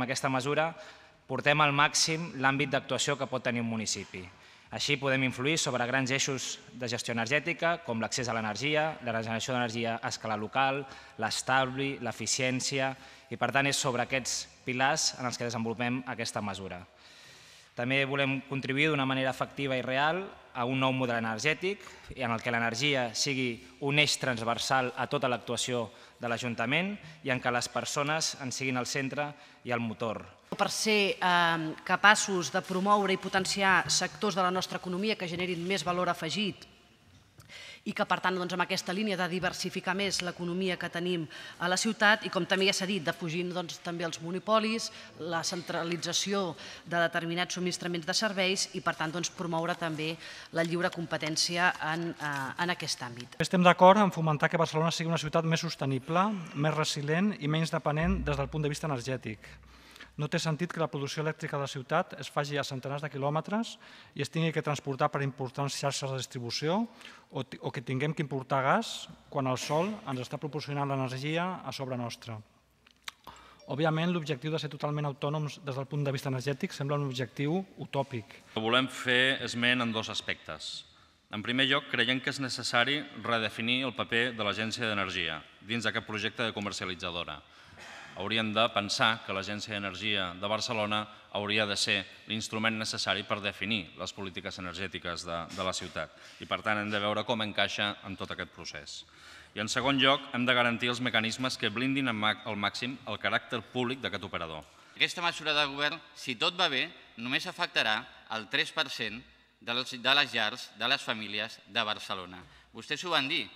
amb aquesta mesura portem al màxim l'àmbit d'actuació que pot tenir un municipi. Així podem influir sobre grans eixos de gestió energètica, com l'accés a l'energia, la regeneració d'energia a escala local, l'establi, l'eficiència, i per tant és sobre aquests pilars en els que desenvolupem aquesta mesura. També volem contribuir d'una manera efectiva i real a un nou model energètic en el que l'energia sigui un eix transversal a tota l'actuació de l'Ajuntament i en què les persones en siguin el centre i el motor. Per ser eh, capaços de promoure i potenciar sectors de la nostra economia que generin més valor afegit i que, per tant, doncs, amb aquesta línia de diversificar més l'economia que tenim a la ciutat i, com també ja s'ha dit, defugint doncs, també els monopolis, la centralització de determinats subministraments de serveis i, per tant, doncs, promoure també la lliure competència en, eh, en aquest àmbit. Estem d'acord en fomentar que Barcelona sigui una ciutat més sostenible, més resilient i menys dependent des del punt de vista energètic. No té sentit que la producció elèctrica de la ciutat es faci a centenars de quilòmetres i es tingui que transportar per importants xarxes de distribució o, que tinguem que importar gas quan el sol ens està proporcionant l'energia a sobre nostra. Òbviament, l'objectiu de ser totalment autònoms des del punt de vista energètic sembla un objectiu utòpic. Volem fer esment en dos aspectes. En primer lloc, creiem que és necessari redefinir el paper de l'Agència d'Energia dins d'aquest projecte de comercialitzadora haurien de pensar que l'Agència d'Energia de Barcelona hauria de ser l'instrument necessari per definir les polítiques energètiques de, de la ciutat i per tant hem de veure com encaixa en tot aquest procés. I en segon lloc, hem de garantir els mecanismes que blindin al màxim el caràcter públic d'aquest operador. Aquesta mesura de govern, si tot va bé, només afectarà el 3% de les llars de les famílies de Barcelona. Vostès ho van dir,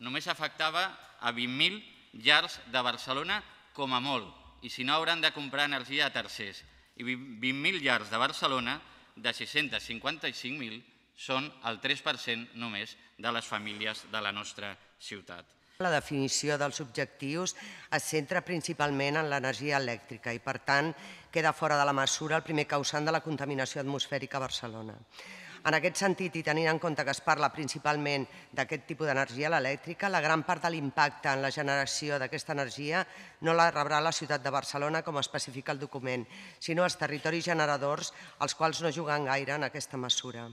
només afectava a 20.000 llars de Barcelona com a molt, i si no hauran de comprar energia a tercers. I 20.000 llars de Barcelona, de 655.000, són el 3% només de les famílies de la nostra ciutat. La definició dels objectius es centra principalment en l'energia elèctrica i, per tant, queda fora de la mesura el primer causant de la contaminació atmosfèrica a Barcelona. En aquest sentit, i tenint en compte que es parla principalment d'aquest tipus d'energia, l'elèctrica, la gran part de l'impacte en la generació d'aquesta energia no la rebrà la ciutat de Barcelona, com especifica el document, sinó els territoris generadors, els quals no juguen gaire en aquesta mesura.